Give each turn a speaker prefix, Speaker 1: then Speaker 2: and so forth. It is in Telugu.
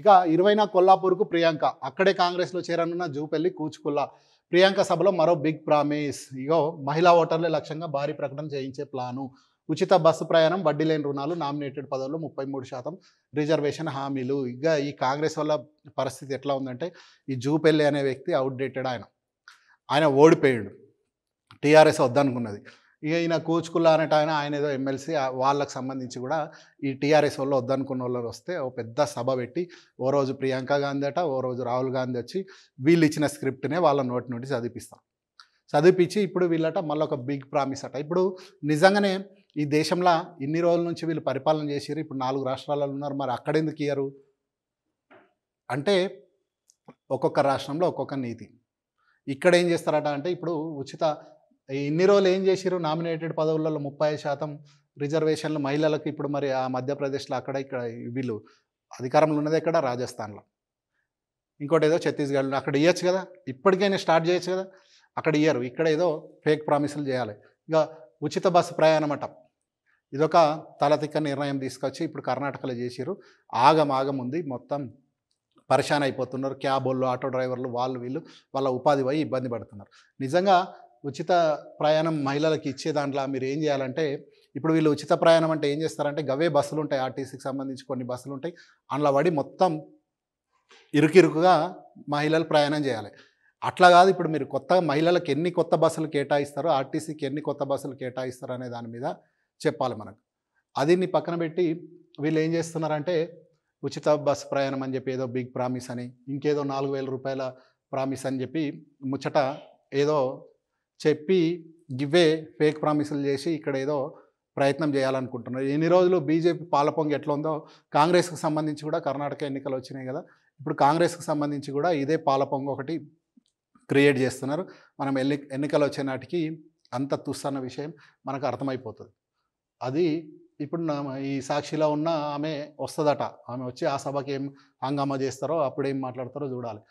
Speaker 1: ఇక ఇరవైన కొల్లాపూర్కు ప్రియాంక అక్కడే కాంగ్రెస్లో చేరనున్న జూపల్లి కూచుకుల్ల ప్రియాంక సభలో మరో బిగ్ ప్రామిస్ ఇగో మహిళా ఓటర్లే లక్ష్యంగా భారీ ప్రకటన చేయించే ప్లాను ఉచిత బస్సు ప్రయాణం వడ్డీ లేని రుణాలు నామినేటెడ్ పదవుల్లో ముప్పై మూడు శాతం రిజర్వేషన్ హామీలు ఇక ఈ కాంగ్రెస్ వల్ల పరిస్థితి ఎట్లా ఉందంటే ఈ జూపెల్లి అనే వ్యక్తి అవుట్డేటెడ్ ఆయన ఆయన ఓడిపోయాడు టీఆర్ఎస్ వద్దనుకున్నది ఇక ఈయన కూచుకుల్లా అనేట ఆయన ఆయన ఏదో ఎమ్మెల్సీ వాళ్ళకి సంబంధించి కూడా ఈ టీఆర్ఎస్ వాళ్ళు వద్దనుకున్న వాళ్ళు వస్తే ఓ పెద్ద సభ పెట్టి ఓ రోజు ప్రియాంక గాంధీ అట ఓ రోజు రాహుల్ గాంధీ వచ్చి వీళ్ళు ఇచ్చిన స్క్రిప్ట్నే వాళ్ళ నోటి నుండి చదివిపిస్తాం చదివించి ఇప్పుడు వీళ్ళట మళ్ళీ ఒక బిగ్ ప్రామిస్ అట ఇప్పుడు నిజంగానే ఈ దేశంలో ఇన్ని రోజుల నుంచి వీళ్ళు పరిపాలన చేసారు ఇప్పుడు నాలుగు రాష్ట్రాలలో ఉన్నారు మరి అక్కడెందుకు ఇయ్యరు అంటే ఒక్కొక్క రాష్ట్రంలో ఒక్కొక్క నీతి ఇక్కడ ఏం చేస్తారట అంటే ఇప్పుడు ఉచిత ఇన్ని రోజులు ఏం చేసిరు నామినేటెడ్ పదవులలో ముప్పై శాతం రిజర్వేషన్లు మహిళలకు ఇప్పుడు మరి ఆ మధ్యప్రదేశ్లో అక్కడ ఇక్కడ వీళ్ళు అధికారంలో ఉన్నది ఎక్కడ రాజస్థాన్లో ఇంకోటి ఏదో ఛత్తీస్గఢ్లో అక్కడ ఇయ్యచ్చు కదా ఇప్పటికైనా స్టార్ట్ చేయొచ్చు కదా అక్కడ ఇయ్యరు ఇక్కడ ఏదో ఫేక్ ప్రామిసులు చేయాలి ఇక ఉచిత బస్సు ప్రయాణం అట ఇదొక తలతిక్క నిర్ణయం తీసుకొచ్చి ఇప్పుడు కర్ణాటకలో చేసిరు ఆగం ఆగం ఉంది మొత్తం పరిశాన్ అయిపోతున్నారు క్యాబ్ వాళ్ళు ఆటో డ్రైవర్లు వాళ్ళు వీళ్ళు వాళ్ళ ఉపాధి పోయి ఇబ్బంది పడుతున్నారు నిజంగా ఉచిత ప్రయాణం మహిళలకు ఇచ్చే దాంట్లో మీరు ఏం చేయాలంటే ఇప్పుడు వీళ్ళు ఉచిత ప్రయాణం అంటే ఏం చేస్తారంటే గవే బస్సులు ఉంటాయి ఆర్టీసీకి సంబంధించి కొన్ని బస్సులు ఉంటాయి అందులో పడి మొత్తం ఇరుకిరుకుగా మహిళలు ప్రయాణం చేయాలి అట్లా కాదు ఇప్పుడు మీరు కొత్త మహిళలకు ఎన్ని కొత్త బస్సులు కేటాయిస్తారో ఆర్టీసీకి ఎన్ని కొత్త బస్సులు కేటాయిస్తారో అనే దాని మీద చెప్పాలి మనకు అది నీ పక్కన పెట్టి వీళ్ళు ఏం చేస్తున్నారంటే ఉచిత బస్సు ప్రయాణం అని చెప్పి ఏదో బిగ్ ప్రామిస్ అని ఇంకేదో నాలుగు వేల రూపాయల ప్రామిస్ అని చెప్పి ముచ్చట ఏదో చెప్పి ఇవే ఫేక్ ప్రామిసులు చేసి ఇక్కడ ఏదో ప్రయత్నం చేయాలనుకుంటున్నారు ఎన్ని రోజులు బీజేపీ పాలపొంగి ఎట్లా ఉందో కాంగ్రెస్కి సంబంధించి కూడా కర్ణాటక ఎన్నికలు వచ్చినాయి కదా ఇప్పుడు కాంగ్రెస్కి సంబంధించి కూడా ఇదే పాలపొంగు ఒకటి క్రియేట్ చేస్తున్నారు మనం ఎన్ని ఎన్నికలు వచ్చే నాటికి అంత తుస్తన్న విషయం మనకు అర్థమైపోతుంది అది ఇప్పుడు ఈ సాక్షిలో ఉన్న ఆమె వస్తుందట ఆమె వచ్చి ఆ సభకి ఏం హంగామా చేస్తారో అప్పుడేం మాట్లాడతారో చూడాలి